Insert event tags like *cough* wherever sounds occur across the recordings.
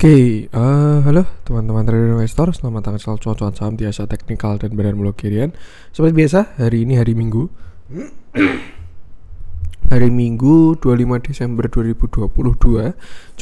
Oke, okay, uh, eh, halo teman-teman trader investor, selamat datang selalu cuan-cuan saham di Asia Teknikal dan Badan Blok Kirian. Seperti biasa, hari ini hari Minggu. *clears throat* hari Minggu 25 Desember 2022.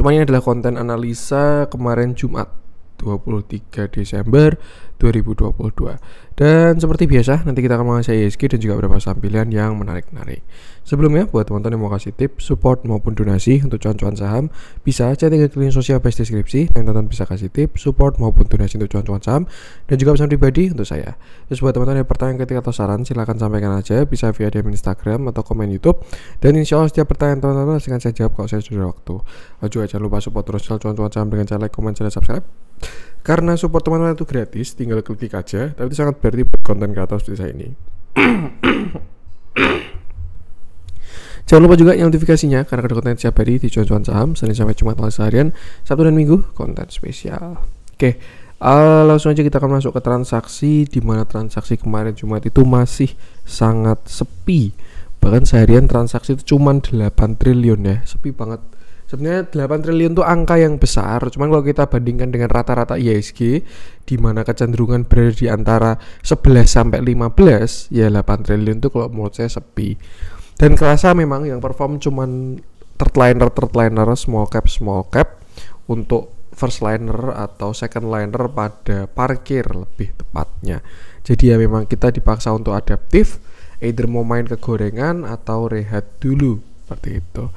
Cuman ini adalah konten analisa kemarin Jumat 23 Desember 2022. Dan seperti biasa, nanti kita akan mengasih ISG e dan juga beberapa saham pilihan yang menarik menarik Sebelumnya, buat teman-teman yang mau kasih tips, support maupun donasi untuk cuan-cuan saham, bisa chatting ke link sosial base deskripsi, yang teman-teman bisa kasih tips, support maupun donasi untuk cuan-cuan saham, dan juga pesan pribadi untuk saya. Terus buat teman-teman yang pertanyaan ketika atau saran, silahkan sampaikan aja, bisa via DM Instagram atau komen YouTube, dan insya Allah setiap pertanyaan teman-teman silahkan saya jawab kalau saya sudah waktu. Juga jangan lupa support terus cuan-cuan saham dengan cara like, komen share, dan subscribe. Karena support teman-teman itu gratis, tinggal klik aja, tapi sangat berarti buat konten kreator seperti saya ini. Jangan lupa juga yang notifikasinya karena ada konten setiap hari di cuan-cuan saham Senin sampai Jumat malam seharian Sabtu dan Minggu konten spesial Oke uh, langsung aja kita akan masuk ke transaksi di mana transaksi kemarin Jumat itu masih sangat sepi bahkan seharian transaksi itu cuma 8 triliun ya sepi banget Sebenarnya 8 triliun itu angka yang besar, cuman kalau kita bandingkan dengan rata-rata IHSG di mana kecenderungan berada di antara 11 sampai 15, ya 8 triliun itu kalau menurut saya sepi. Dan kerasa memang yang perform cuman third liner third liner small cap small cap untuk first liner atau second liner pada parkir lebih tepatnya. Jadi ya memang kita dipaksa untuk adaptif, either mau main ke gorengan atau rehat dulu seperti itu. *clears throat*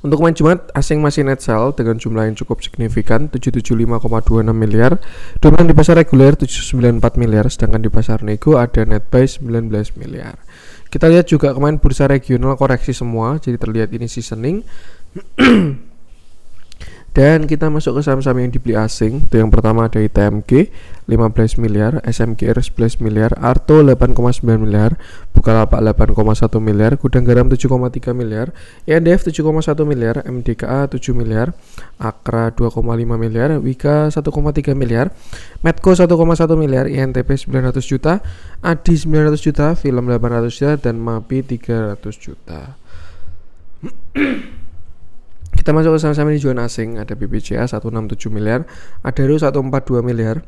Untuk main Jumat, asing masih net sell dengan jumlah yang cukup signifikan 775,26 miliar. Dominan di pasar reguler 794 miliar, sedangkan di pasar nego ada net buy 19 miliar. Kita lihat juga kemarin bursa regional koreksi semua, jadi terlihat ini seasoning. *clears throat* Dan kita masuk ke saham-saham yang dibeli asing. Itu yang pertama ada ITMG 15 miliar, SMGR 11 miliar, Arto 8,9 miliar, Bukalapak 8,1 miliar, Gudang Garam 7,3 miliar, INDF 7,1 miliar, MDKA 7 miliar, Akra 2,5 miliar, Wika 1,3 miliar, Medco 1,1 miliar, INTP 900 juta, Adi 900 juta, Film 800 juta, dan MAPI 300 juta. *clears throat* kita masuk ke saham-saham di jualan asing ada BBCA 167 miliar ada RU 142 miliar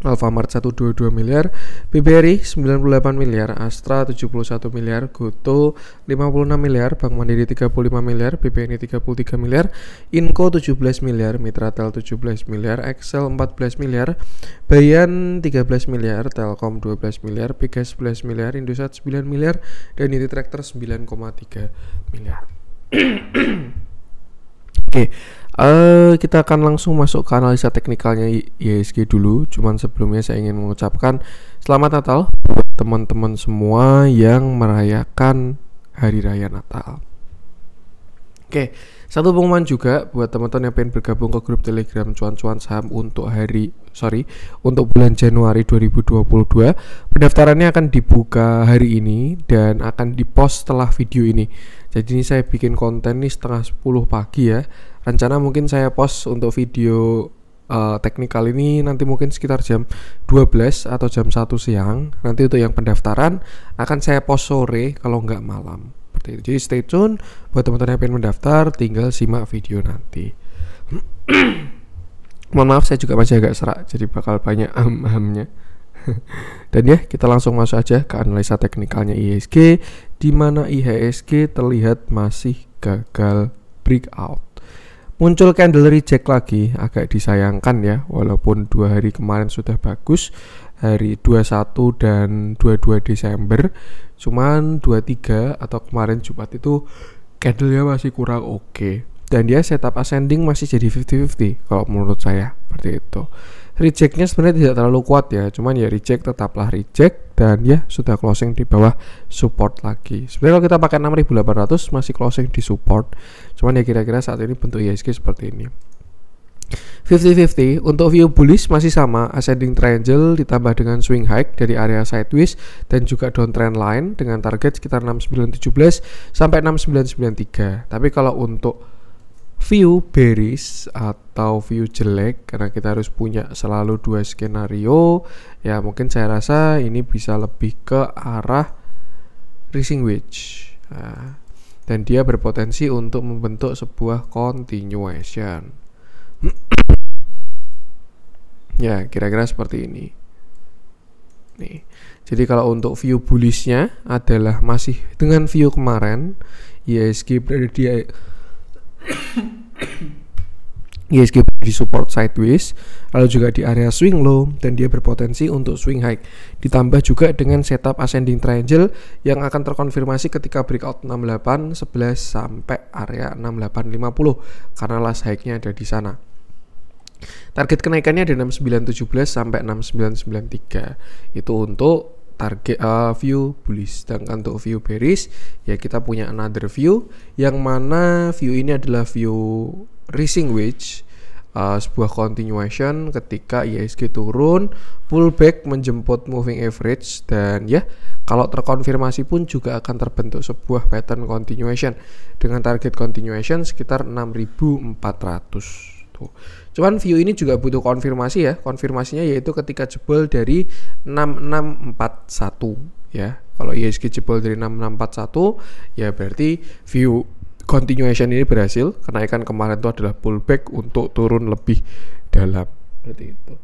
Alfamart 122 miliar, BBRI 98 miliar, Astra 71 miliar, Goto 56 miliar, Bank Mandiri 35 miliar, BBNI 33 miliar, Inco 17 miliar, Mitratel 17 miliar, Excel 14 miliar, Bayan 13 miliar, Telkom 12 miliar, Pegas 11 miliar, Indosat 9 miliar, dan Tractor 9,3 miliar. *coughs* Oke, okay. uh, eh, kita akan langsung masuk ke analisa teknikalnya IHSG dulu. Cuman sebelumnya saya ingin mengucapkan selamat Natal buat teman-teman semua yang merayakan hari raya Natal. Oke. Okay. Satu pengumuman juga buat teman-teman yang pengen bergabung ke grup Telegram cuan-cuan saham untuk hari sorry untuk bulan Januari 2022. Pendaftarannya akan dibuka hari ini dan akan dipost setelah video ini. Jadi ini saya bikin konten nih setengah 10 pagi ya. Rencana mungkin saya post untuk video uh, teknikal ini nanti mungkin sekitar jam 12 atau jam 1 siang. Nanti untuk yang pendaftaran akan saya post sore kalau nggak malam seperti itu jadi stay tune buat teman-teman yang pengen mendaftar tinggal simak video nanti *clears throat* mohon maaf saya juga masih agak serak jadi bakal banyak am *laughs* dan ya kita langsung masuk aja ke analisa teknikalnya IHSG di mana IHSG terlihat masih gagal breakout muncul candle reject lagi agak disayangkan ya walaupun dua hari kemarin sudah bagus hari 21 dan 22 Desember cuman 23 atau kemarin Jumat itu candlenya masih kurang oke okay. dan dia setup ascending masih jadi 50-50 kalau menurut saya seperti itu reject-nya sebenarnya tidak terlalu kuat ya cuman ya reject tetaplah reject dan ya sudah closing di bawah support lagi sebenarnya kalau kita pakai 6800 masih closing di support cuman ya kira-kira saat ini bentuk ISG seperti ini 50-50 untuk view bullish masih sama ascending triangle ditambah dengan swing high dari area sideways dan juga downtrend line dengan target sekitar 6917 sampai 6993 tapi kalau untuk view bearish atau view jelek karena kita harus punya selalu dua skenario ya mungkin saya rasa ini bisa lebih ke arah rising wedge nah, dan dia berpotensi untuk membentuk sebuah continuation *clears throat* ya kira-kira seperti ini nih jadi kalau untuk view bullishnya adalah masih dengan view kemarin ISG ya, berada di ISG eh, *coughs* ya, di support sideways, lalu juga di area swing low dan dia berpotensi untuk swing high. Ditambah juga dengan setup ascending triangle yang akan terkonfirmasi ketika breakout 68 11 sampai area 6850 karena last high-nya ada di sana. Target kenaikannya ada 6917 sampai 6993. Itu untuk target uh, view bullish. Sedangkan untuk view bearish ya kita punya another view yang mana view ini adalah view rising wedge uh, sebuah continuation ketika ISG e turun, pullback menjemput moving average dan ya kalau terkonfirmasi pun juga akan terbentuk sebuah pattern continuation dengan target continuation sekitar 6400 gitu. Cuman view ini juga butuh konfirmasi ya. Konfirmasinya yaitu ketika jebol dari 6641 ya. Kalau ISG jebol dari 6641 ya berarti view continuation ini berhasil. Kenaikan kemarin itu adalah pullback untuk turun lebih dalam berarti itu.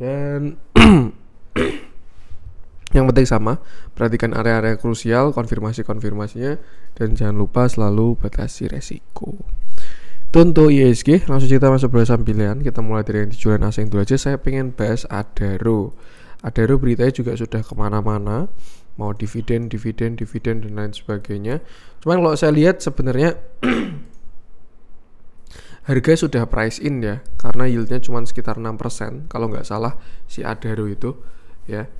Dan *clears throat* yang penting sama, perhatikan area-area krusial, konfirmasi-konfirmasinya, dan jangan lupa selalu batasi resiko. Tonto ISG langsung kita masuk bahasa pilihan kita mulai dari yang dijualan asing dulu aja saya pengen bahas Adaro Adaro beritanya juga sudah kemana-mana mau dividen dividen dividen dan lain sebagainya cuman kalau saya lihat sebenarnya *clears throat* harga sudah price in ya karena yieldnya cuma sekitar 6% kalau nggak salah si Adaro itu ya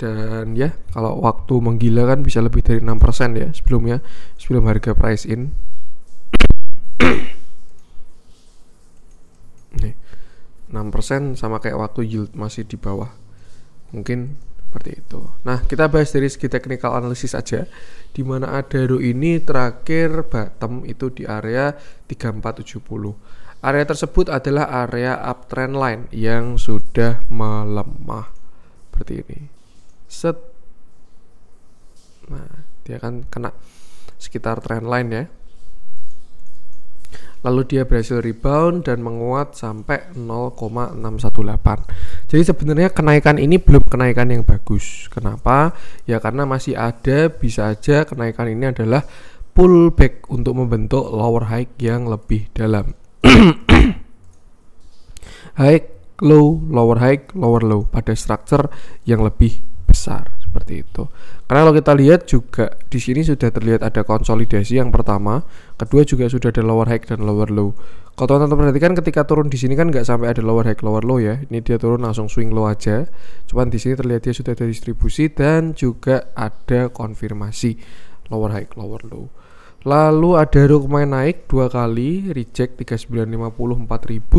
dan ya kalau waktu menggila kan bisa lebih dari 6% ya sebelumnya sebelum harga price in *clears throat* 6% sama kayak waktu yield masih di bawah. Mungkin seperti itu. Nah, kita bahas dari segi technical analysis aja di mana Adaro ini terakhir bottom itu di area 3470. Area tersebut adalah area uptrend line yang sudah melemah. Seperti ini. Set. Nah, dia kan kena sekitar trend line ya lalu dia berhasil rebound dan menguat sampai 0,618 jadi sebenarnya kenaikan ini belum kenaikan yang bagus kenapa ya karena masih ada bisa aja kenaikan ini adalah pullback untuk membentuk lower high yang lebih dalam *coughs* high low lower high lower low pada structure yang lebih besar seperti itu. Karena kalau kita lihat juga di sini sudah terlihat ada konsolidasi yang pertama, kedua juga sudah ada lower high dan lower low. Kalau teman-teman perhatikan ketika turun di sini kan nggak sampai ada lower high, lower low ya. Ini dia turun langsung swing low aja. Cuman di sini terlihat dia sudah ada distribusi dan juga ada konfirmasi lower high, lower low. Lalu ada main naik dua kali, reject 3950 4000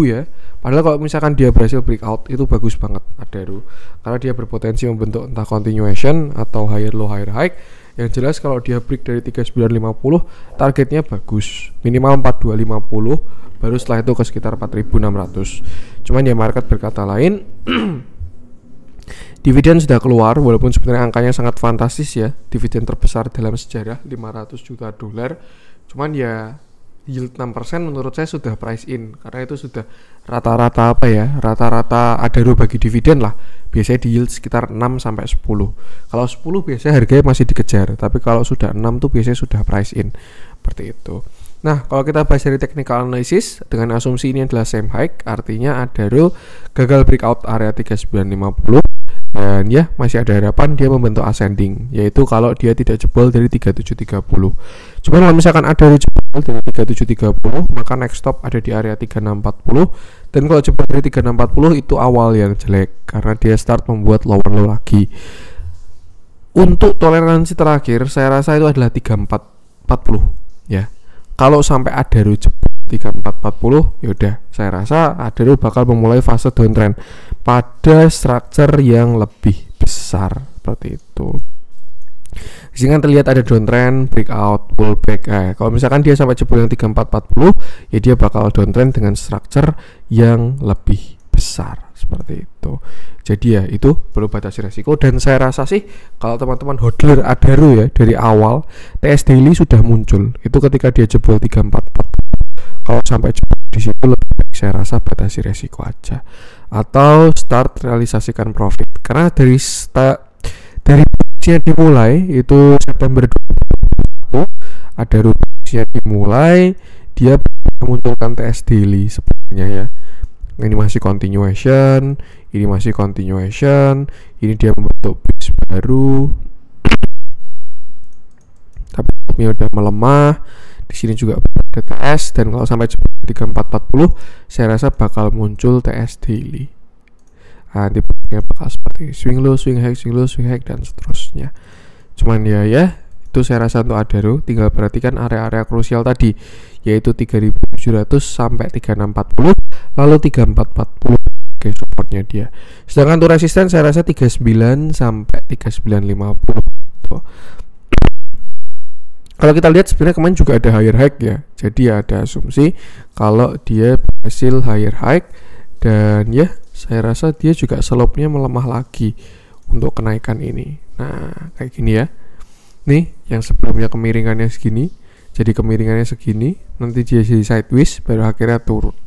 ya. Padahal kalau misalkan dia berhasil breakout itu bagus banget ada Adaru karena dia berpotensi membentuk entah continuation atau higher low higher high. Yang jelas kalau dia break dari 3950 targetnya bagus, minimal 4250 baru setelah itu ke sekitar 4600. Cuman ya market berkata lain *clears throat* Dividen sudah keluar walaupun sebenarnya angkanya sangat fantastis ya. Dividen terbesar dalam sejarah 500 juta dolar. Cuman ya yield 6% menurut saya sudah price in karena itu sudah rata-rata apa ya rata-rata adaro bagi dividen lah biasanya di yield sekitar 6 sampai 10 kalau 10 biasanya harganya masih dikejar tapi kalau sudah 6 tuh biasanya sudah price in seperti itu Nah, kalau kita bahas dari technical analysis dengan asumsi ini adalah same hike, artinya adaro gagal breakout area 3950 dan ya masih ada harapan dia membentuk ascending yaitu kalau dia tidak jebol dari 3730 cuman kalau misalkan ada yang jebol dari 3730 maka next stop ada di area 3640 dan kalau jebol dari 3640 itu awal yang jelek karena dia start membuat lower low lagi untuk toleransi terakhir saya rasa itu adalah 3440 ya kalau sampai ada yang jebol 3440 ya udah saya rasa adero bakal memulai fase downtrend pada structure yang lebih besar seperti itu sehingga terlihat ada downtrend, breakout, pullback. Eh, kalau misalkan dia sampai jebol yang 3440, ya dia bakal downtrend dengan structure yang lebih besar seperti itu. Jadi ya itu perlu batasi resiko dan saya rasa sih kalau teman-teman hodler Adaro ya dari awal TS Daily sudah muncul. Itu ketika dia jebol 3440 kalau sampai di situ lebih baik saya rasa batasi resiko aja atau start realisasikan profit karena dari start dari yang dimulai itu September 2021 ada rupiah dimulai dia memunculkan TS daily sebenarnya ya ini masih continuation ini masih continuation ini dia membentuk base baru tapi ini udah melemah di sini juga ada TS dan kalau sampai 3440 saya rasa bakal muncul TS daily nah, tipenya bakal seperti swing low, swing high, swing low, swing high dan seterusnya cuman ya ya itu saya rasa untuk Adaro tinggal perhatikan area-area krusial tadi yaitu 3700 sampai 3640 lalu 3440 sebagai supportnya dia. Sedangkan untuk resisten saya rasa 39 sampai 3950 tuh kalau kita lihat sebenarnya kemarin juga ada higher high ya jadi ada asumsi kalau dia berhasil higher high dan ya saya rasa dia juga slope-nya melemah lagi untuk kenaikan ini nah kayak gini ya nih yang sebelumnya kemiringannya segini jadi kemiringannya segini nanti dia jadi sideways baru akhirnya turun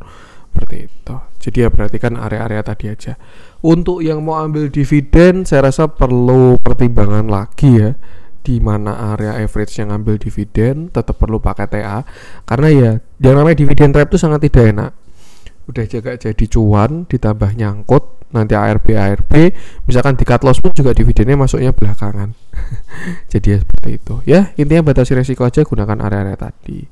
seperti itu jadi ya perhatikan area-area tadi aja untuk yang mau ambil dividen saya rasa perlu pertimbangan lagi ya di mana area average yang ngambil dividen tetap perlu pakai TA karena ya yang namanya dividen trap itu sangat tidak enak udah jaga jadi cuan ditambah nyangkut nanti ARB ARB misalkan di cut loss pun juga dividennya masuknya belakangan *laughs* jadi ya seperti itu ya intinya batasi resiko aja gunakan area-area tadi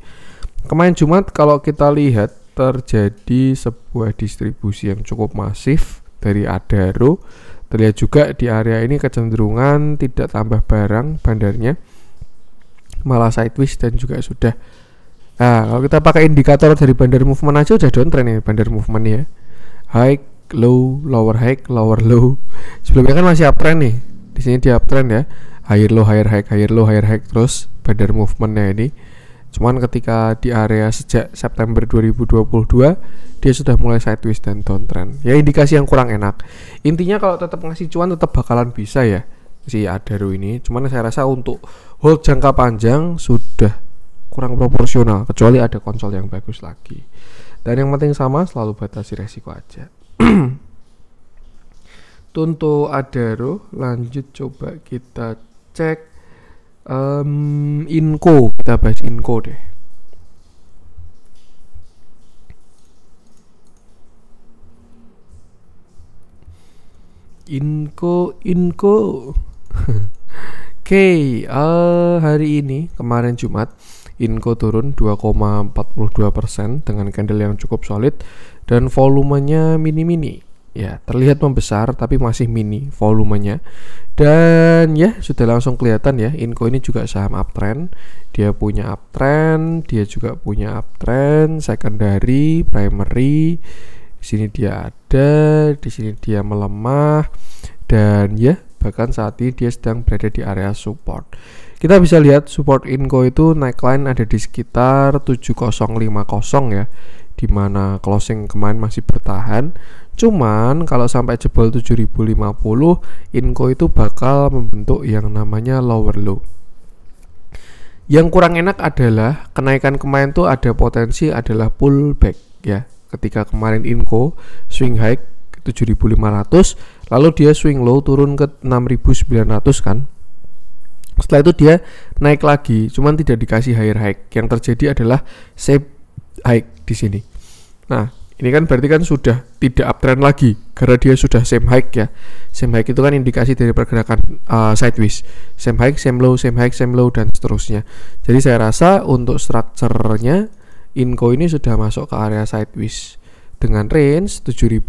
kemarin Jumat kalau kita lihat terjadi sebuah distribusi yang cukup masif dari Adaro Terlihat juga di area ini kecenderungan tidak tambah barang bandarnya, malah sideways dan juga sudah. Nah, kalau kita pakai indikator dari bandar movement aja udah downtrend ya bandar movement ya. High, low, lower high, lower low. Sebelumnya kan masih uptrend nih. Di sini di uptrend ya. Higher low, higher high, higher low, higher high terus bandar movementnya ini Cuman ketika di area sejak September 2022 dia sudah mulai sideways dan downtrend. Ya indikasi yang kurang enak. Intinya kalau tetap ngasih cuan tetap bakalan bisa ya si Adaro ini. Cuman saya rasa untuk hold jangka panjang sudah kurang proporsional kecuali ada konsol yang bagus lagi. Dan yang penting sama selalu batasi resiko aja. Tunto *clears throat* Adaro lanjut coba kita cek um, Inko kita bahas Inko deh Inko Inko, *laughs* Oke okay, uh, eh, hari ini kemarin Jumat Inko turun 2,42% dengan candle yang cukup solid dan volumenya mini-mini ya terlihat membesar tapi masih mini volumenya dan ya sudah langsung kelihatan ya Inco ini juga saham uptrend dia punya uptrend dia juga punya uptrend secondary primary di sini dia ada di sini dia melemah dan ya bahkan saat ini dia sedang berada di area support kita bisa lihat support Inco itu neckline ada di sekitar 7050 ya di mana closing kemarin masih bertahan Cuman kalau sampai jebol 7050, inko itu bakal membentuk yang namanya lower low. Yang kurang enak adalah kenaikan kemarin itu ada potensi adalah pullback ya. Ketika kemarin inko swing high 7500, lalu dia swing low turun ke 6900 kan. Setelah itu dia naik lagi, cuman tidak dikasih higher high. Yang terjadi adalah shape high di sini. Nah, ini kan berarti kan sudah tidak uptrend lagi karena dia sudah same high ya same high itu kan indikasi dari pergerakan uh, sideways same high same low same high same low dan seterusnya jadi saya rasa untuk structure-nya Inco ini sudah masuk ke area sideways dengan range 7550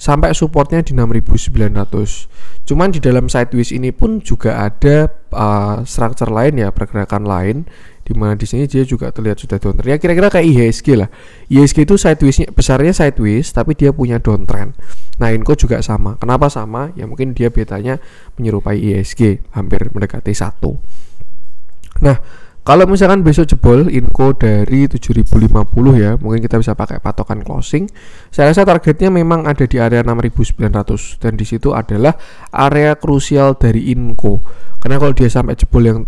sampai supportnya di 6900 cuman di dalam sideways ini pun juga ada uh, structure lain ya pergerakan lain di mana di sini dia juga terlihat sudah downtrend. Ya kira-kira kayak IHSG lah. IHSG itu sidewaysnya besarnya sideways tapi dia punya downtrend. Nah, Inco juga sama. Kenapa sama? Ya mungkin dia betanya menyerupai IHSG, hampir mendekati satu. Nah, kalau misalkan besok jebol Inco dari 7050 ya, mungkin kita bisa pakai patokan closing. Saya rasa targetnya memang ada di area 6900 dan di situ adalah area krusial dari Inco. Karena kalau dia sampai jebol yang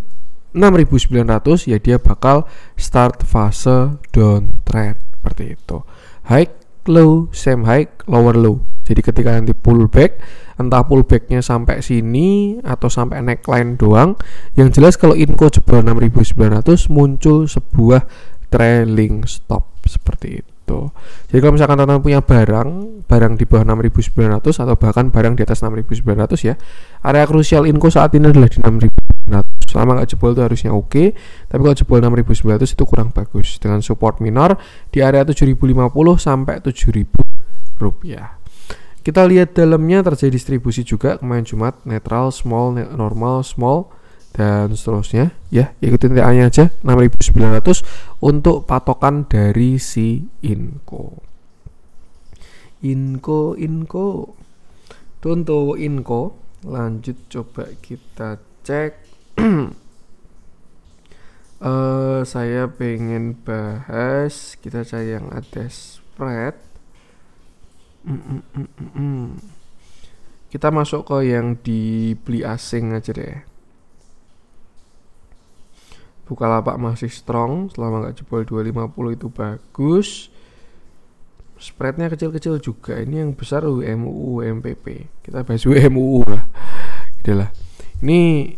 6900 ya dia bakal start fase downtrend seperti itu high low same high lower low jadi ketika nanti pullback entah pullbacknya sampai sini atau sampai neckline doang yang jelas kalau inko jebol 6900 muncul sebuah trailing stop seperti itu jadi kalau misalkan teman-teman punya barang barang di bawah 6900 atau bahkan barang di atas 6900 ya area krusial inko saat ini adalah di selama nggak jebol itu harusnya oke okay. tapi kalau jebol 6900 itu kurang bagus dengan support minor di area 7050 sampai 7000 rupiah kita lihat dalamnya terjadi distribusi juga kemarin Jumat netral small normal small dan seterusnya ya ikutin TA nya aja 6900 untuk patokan dari si Inco Inco Inco itu untuk Inco lanjut coba kita cek uh, *clears throat* saya pengen bahas kita cari yang ada spread mm, mm -mm -mm -mm. kita masuk ke yang dibeli asing aja deh Bukalapak masih strong selama nggak jebol 250 itu bagus spreadnya kecil-kecil juga ini yang besar UMU MPP kita bahas UMU lah lah ini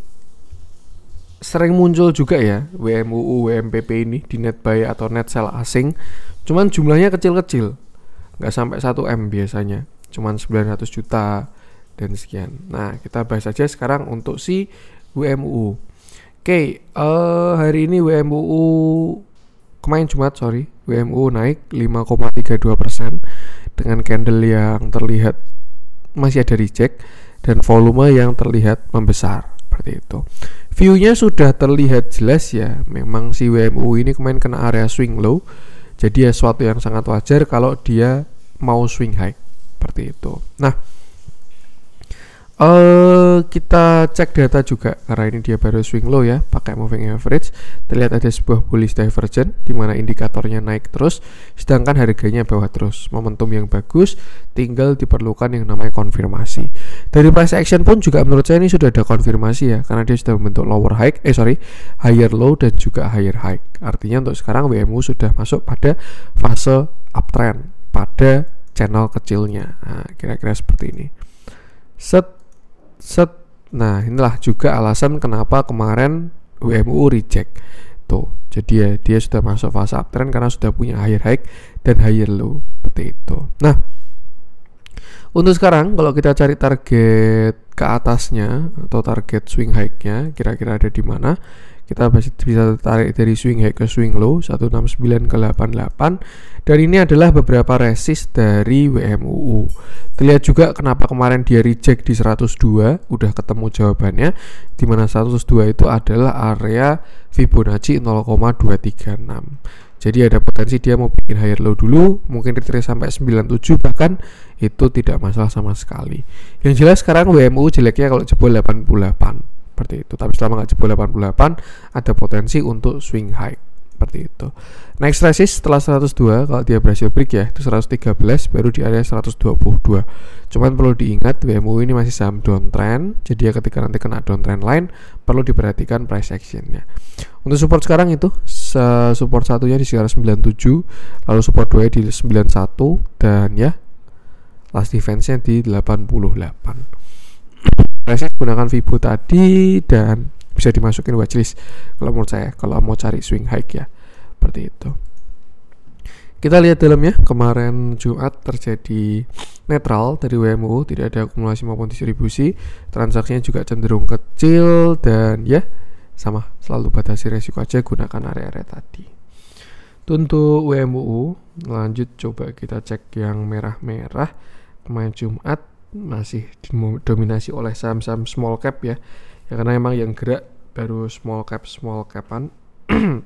sering muncul juga ya WMUU, WMPP ini di net buy atau net sell asing. Cuman jumlahnya kecil-kecil. Nggak sampai 1 M biasanya. Cuman 900 juta dan sekian. Nah, kita bahas aja sekarang untuk si WMUU. Oke, okay, uh, eh, hari ini WMUU kemarin Jumat, sorry, WMU naik 5,32% dengan candle yang terlihat masih ada reject dan volume yang terlihat membesar seperti itu. Viewnya sudah terlihat jelas ya. Memang si WMU ini kemarin kena area swing low. Jadi ya suatu yang sangat wajar kalau dia mau swing high. Seperti itu. Nah, Uh, kita cek data juga karena ini dia baru swing low ya pakai moving average terlihat ada sebuah bullish divergence di mana indikatornya naik terus sedangkan harganya bawah terus momentum yang bagus tinggal diperlukan yang namanya konfirmasi dari price action pun juga menurut saya ini sudah ada konfirmasi ya karena dia sudah membentuk lower high eh sorry higher low dan juga higher high artinya untuk sekarang WMU sudah masuk pada fase uptrend pada channel kecilnya nah, kira-kira nah, seperti ini set set nah inilah juga alasan kenapa kemarin WMU reject tuh jadi ya dia sudah masuk fase uptrend karena sudah punya higher high dan higher low seperti itu nah untuk sekarang kalau kita cari target ke atasnya atau target swing high-nya kira-kira ada di mana kita masih bisa tarik dari swing high ke swing low 169 ke 88 dan ini adalah beberapa resist dari WMUU terlihat juga kenapa kemarin dia reject di 102 udah ketemu jawabannya dimana 102 itu adalah area Fibonacci 0,236 jadi ada potensi dia mau bikin higher low dulu mungkin retrace sampai 97 bahkan itu tidak masalah sama sekali yang jelas sekarang WMU jeleknya kalau jebol 88 seperti itu tapi selama nggak jebol 88 ada potensi untuk swing high seperti itu next resist setelah 102 kalau dia berhasil break ya itu 113 baru di area 122 cuman perlu diingat WMU ini masih saham downtrend jadi ya ketika nanti kena downtrend line perlu diperhatikan price actionnya untuk support sekarang itu support satunya di sekitar 97 lalu support 2 di 91 dan ya last defense-nya di 88 Pricelist nah, gunakan Vibo tadi dan bisa dimasukin watchlist kalau menurut saya kalau mau cari swing high ya seperti itu kita lihat dalamnya kemarin Jumat terjadi netral dari WMU tidak ada akumulasi maupun distribusi transaksinya juga cenderung kecil dan ya sama selalu batasi resiko aja gunakan area-area tadi untuk WMU lanjut coba kita cek yang merah-merah kemarin Jumat masih didominasi oleh saham-saham small cap ya. ya karena emang yang gerak baru small cap small capan *clears throat*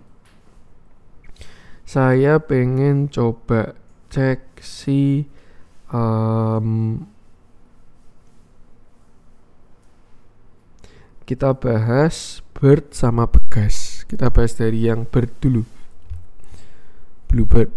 saya pengen coba cek si um, kita bahas bird sama begas kita bahas dari yang bird dulu bluebird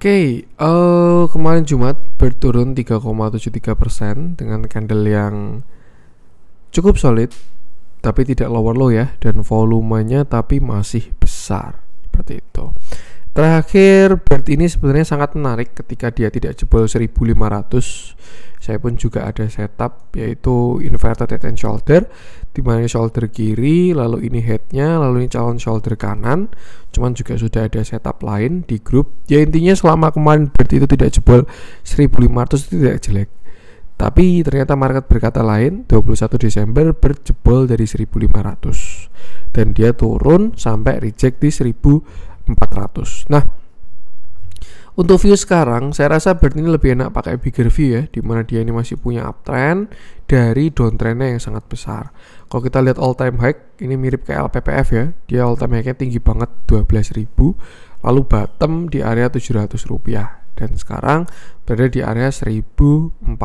Oke, okay, uh, eh, kemarin Jumat berturun 3,73% dengan candle yang cukup solid tapi tidak lower low ya dan volumenya tapi masih besar seperti itu. Terakhir, Bird ini sebenarnya sangat menarik ketika dia tidak jebol 1500. Saya pun juga ada setup yaitu inverted head and shoulder, di mana shoulder kiri, lalu ini headnya, lalu ini calon shoulder kanan. Cuman juga sudah ada setup lain di grup. Ya intinya selama kemarin Bird itu tidak jebol 1500 itu tidak jelek. Tapi ternyata market berkata lain, 21 Desember berjebol dari 1500 dan dia turun sampai reject di 1000 400 nah untuk view sekarang, saya rasa Bird ini lebih enak pakai bigger view ya, dimana dia ini masih punya uptrend dari downtrendnya yang sangat besar. Kalau kita lihat all time high, ini mirip kayak LPPF ya, dia all time high-nya tinggi banget 12.000, lalu bottom di area 700 rupiah. Dan sekarang berada di area 1400.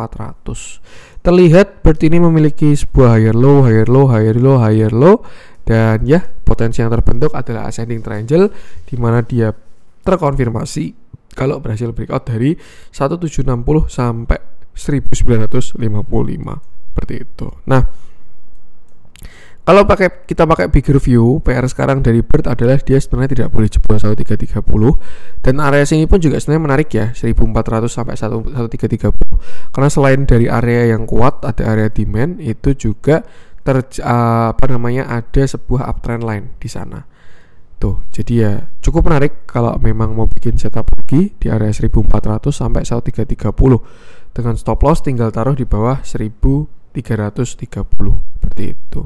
Terlihat Bird ini memiliki sebuah higher low, higher low, higher low, higher low dan ya potensi yang terbentuk adalah ascending triangle di mana dia terkonfirmasi kalau berhasil breakout dari 1760 sampai 1955 seperti itu. Nah, kalau pakai kita pakai bigger view, PR sekarang dari Bird adalah dia sebenarnya tidak boleh jebol 1330 dan area sini pun juga sebenarnya menarik ya 1400 sampai 1330 karena selain dari area yang kuat ada area demand itu juga ter uh, eh, apa namanya ada sebuah uptrend line di sana. Tuh, jadi ya cukup menarik kalau memang mau bikin setup lagi di area 1400 sampai 1330 dengan stop loss tinggal taruh di bawah 1330 seperti itu.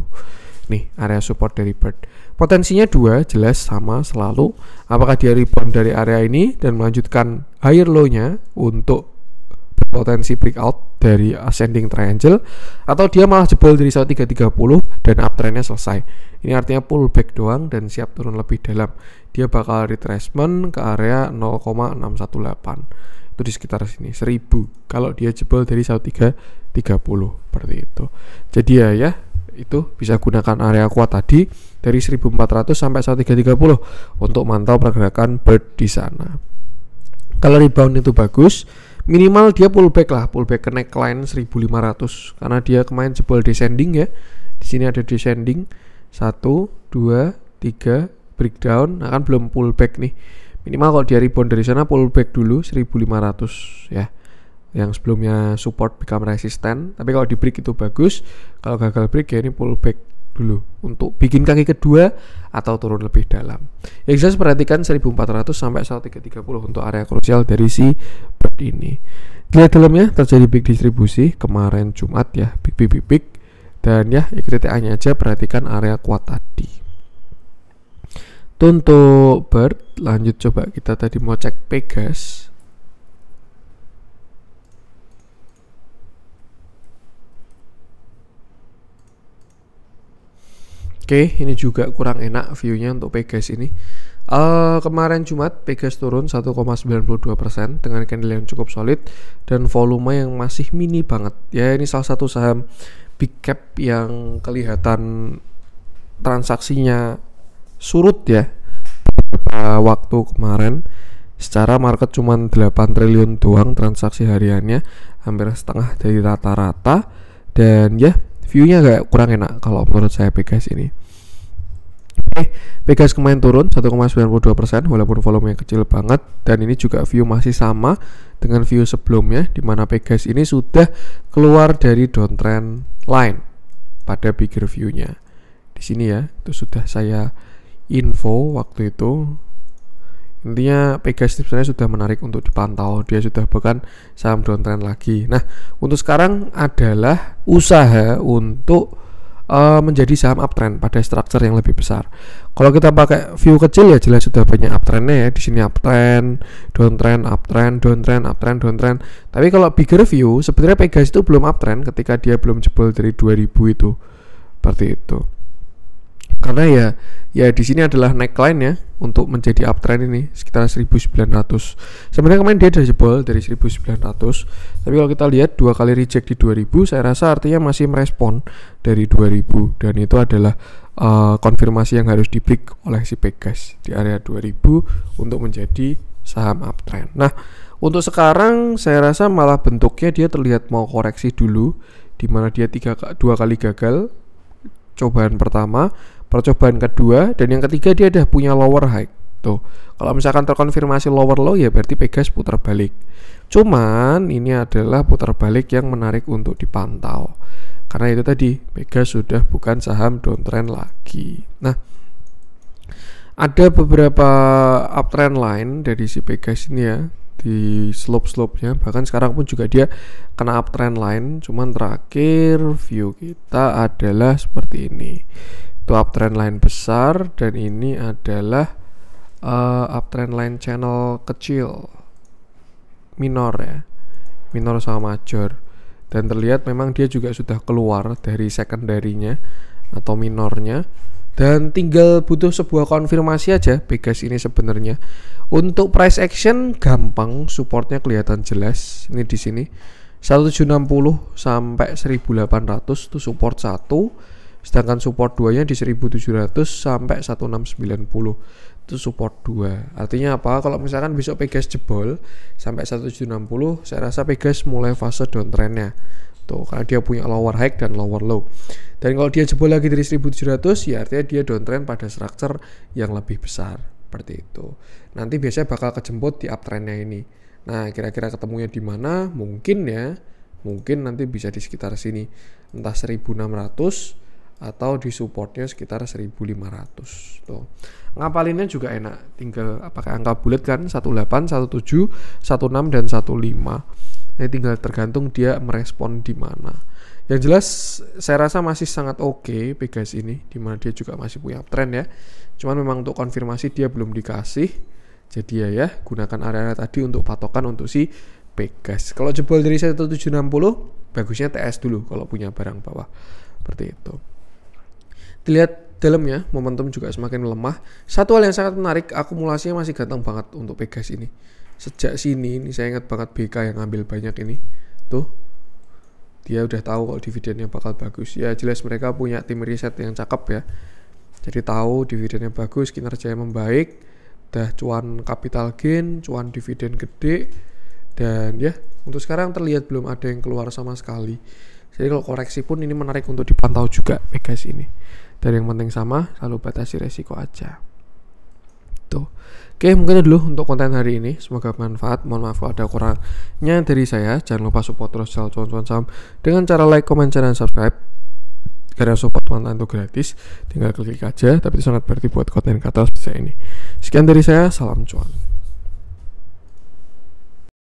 Nih, area support dari bird. Potensinya dua, jelas sama selalu. Apakah dia rebound dari area ini dan melanjutkan higher low-nya untuk potensi breakout dari ascending triangle atau dia malah jebol dari 1330 dan uptrendnya selesai ini artinya pullback doang dan siap turun lebih dalam dia bakal retracement ke area 0,618 itu di sekitar sini 1000 kalau dia jebol dari 1330 seperti itu jadi ya ya itu bisa gunakan area kuat tadi dari 1400 sampai 1330 untuk mantau pergerakan bird di sana kalau rebound itu bagus minimal dia pullback lah pullback ke neckline 1500 karena dia kemarin jebol descending ya di sini ada descending 1 2 3 breakdown akan nah kan belum pullback nih minimal kalau dia rebound dari sana pullback dulu 1500 ya yang sebelumnya support become resisten. tapi kalau di break itu bagus kalau gagal break ya ini pullback dulu untuk bikin kaki kedua atau turun lebih dalam. Ya guys perhatikan 1400 sampai 1330 untuk area krusial dari si bird ini. Lihat dalamnya terjadi big distribusi kemarin Jumat ya, big big big, big. dan ya ikuti TA-nya aja perhatikan area kuat tadi. Untuk bird lanjut coba kita tadi mau cek Pegas Oke, ini juga kurang enak view-nya untuk Pegas ini. Uh, kemarin Jumat Pegas turun 1,92% dengan candle yang cukup solid dan volume yang masih mini banget. Ya, ini salah satu saham big cap yang kelihatan transaksinya surut ya beberapa waktu kemarin secara market cuma 8 triliun doang transaksi hariannya hampir setengah dari rata-rata dan ya view-nya agak kurang enak kalau menurut saya PKS ini Oke, eh, Pegas kemarin turun 1,92% walaupun volumenya kecil banget dan ini juga view masih sama dengan view sebelumnya di mana Pegas ini sudah keluar dari downtrend line pada bigger view-nya. Di sini ya, itu sudah saya info waktu itu. Intinya Pegas sebenarnya sudah menarik untuk dipantau, dia sudah bukan saham downtrend lagi. Nah, untuk sekarang adalah usaha untuk uh, menjadi saham uptrend pada structure yang lebih besar. Kalau kita pakai view kecil ya jelas sudah banyak uptrendnya ya di sini uptrend, downtrend, uptrend, downtrend, uptrend, downtrend. Tapi kalau bigger view sebenarnya Pegas itu belum uptrend ketika dia belum jebol dari 2000 itu. Seperti itu karena ya ya di sini adalah neckline ya untuk menjadi uptrend ini sekitar 1900 sebenarnya kemarin dia ada jebol dari 1900 tapi kalau kita lihat dua kali reject di 2000 saya rasa artinya masih merespon dari 2000 dan itu adalah uh, konfirmasi yang harus di break oleh si Pegas di area 2000 untuk menjadi saham uptrend nah untuk sekarang saya rasa malah bentuknya dia terlihat mau koreksi dulu di mana dia tiga dua kali gagal cobaan pertama percobaan kedua dan yang ketiga dia udah punya lower high tuh kalau misalkan terkonfirmasi lower low ya berarti Pegas putar balik cuman ini adalah putar balik yang menarik untuk dipantau karena itu tadi Pegas sudah bukan saham downtrend lagi nah ada beberapa uptrend lain dari si Pegas ini ya di slope-slope-nya bahkan sekarang pun juga dia kena uptrend lain. cuman terakhir view kita adalah seperti ini itu uptrend line besar dan ini adalah uh, uptrend line channel kecil minor ya minor sama major dan terlihat memang dia juga sudah keluar dari secondary-nya atau minornya dan tinggal butuh sebuah konfirmasi aja Pegas ini sebenarnya untuk price action gampang supportnya kelihatan jelas ini di sini 1760 sampai 1800 itu support 1 Sedangkan support 2-nya di 1700 sampai 1690. Itu support 2. Artinya apa? Kalau misalkan besok Pegas jebol sampai 1760, saya rasa Pegas mulai fase downtrend nya Tuh, karena dia punya lower high dan lower low. Dan kalau dia jebol lagi dari 1700, ya artinya dia downtrend pada structure yang lebih besar. Seperti itu. Nanti biasanya bakal kejemput di uptrend nya ini. Nah, kira-kira ketemunya di mana? Mungkin ya, mungkin nanti bisa di sekitar sini. Entah 1600 atau di supportnya sekitar 1500 tuh ngapalinnya juga enak tinggal apakah angka bulat kan 18 17 16 dan 15 ini tinggal tergantung dia merespon di mana yang jelas saya rasa masih sangat oke okay Pegas ini dimana dia juga masih punya uptrend ya cuman memang untuk konfirmasi dia belum dikasih jadi ya ya gunakan area-area tadi untuk patokan untuk si Pegas kalau jebol dari 1760 bagusnya TS dulu kalau punya barang bawah seperti itu Lihat dalamnya, momentum juga semakin melemah. Satu hal yang sangat menarik, akumulasinya masih ganteng banget untuk Pegas ini. Sejak sini, ini saya ingat banget BK yang ngambil banyak ini. Tuh, dia udah tahu kalau dividennya bakal bagus. Ya jelas mereka punya tim riset yang cakep ya. Jadi tahu dividennya bagus, kinerjanya membaik, dah cuan capital gain, cuan dividen gede, dan ya untuk sekarang terlihat belum ada yang keluar sama sekali. Jadi kalau koreksi pun ini menarik untuk dipantau juga Pegas ini dari yang penting sama selalu batasi resiko aja tuh oke mungkin dulu untuk konten hari ini semoga bermanfaat mohon maaf kalau ada kurangnya dari saya jangan lupa support terus channel cuan-cuan Sam dengan cara like comment share dan subscribe karena support mantan itu gratis tinggal klik aja tapi itu sangat berarti buat konten kata saya ini sekian dari saya salam cuan